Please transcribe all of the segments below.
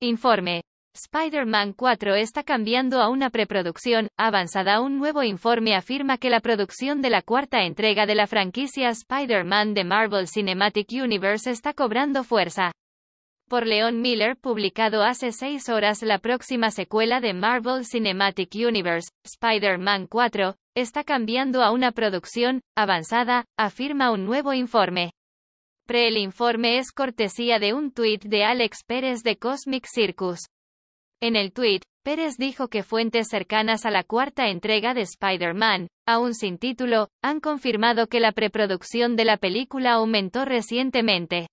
Informe. Spider-Man 4 está cambiando a una preproducción avanzada. Un nuevo informe afirma que la producción de la cuarta entrega de la franquicia Spider-Man de Marvel Cinematic Universe está cobrando fuerza. Por Leon Miller, publicado hace seis horas, la próxima secuela de Marvel Cinematic Universe, Spider-Man 4, está cambiando a una producción avanzada, afirma un nuevo informe el informe es cortesía de un tuit de Alex Pérez de Cosmic Circus. En el tuit, Pérez dijo que fuentes cercanas a la cuarta entrega de Spider-Man, aún sin título, han confirmado que la preproducción de la película aumentó recientemente.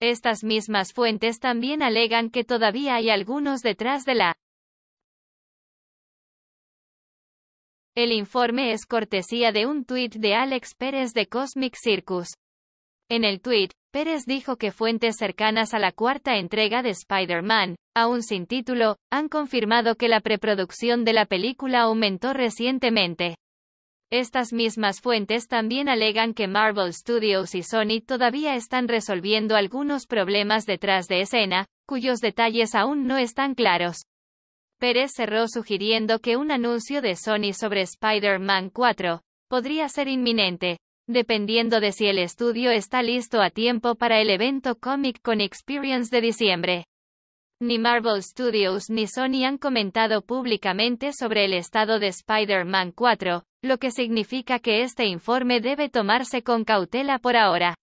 Estas mismas fuentes también alegan que todavía hay algunos detrás de la El informe es cortesía de un tuit de Alex Pérez de Cosmic Circus. En el tweet, Pérez dijo que fuentes cercanas a la cuarta entrega de Spider-Man, aún sin título, han confirmado que la preproducción de la película aumentó recientemente. Estas mismas fuentes también alegan que Marvel Studios y Sony todavía están resolviendo algunos problemas detrás de escena, cuyos detalles aún no están claros. Pérez cerró sugiriendo que un anuncio de Sony sobre Spider-Man 4 podría ser inminente, dependiendo de si el estudio está listo a tiempo para el evento Comic Con Experience de diciembre. Ni Marvel Studios ni Sony han comentado públicamente sobre el estado de Spider-Man 4, lo que significa que este informe debe tomarse con cautela por ahora.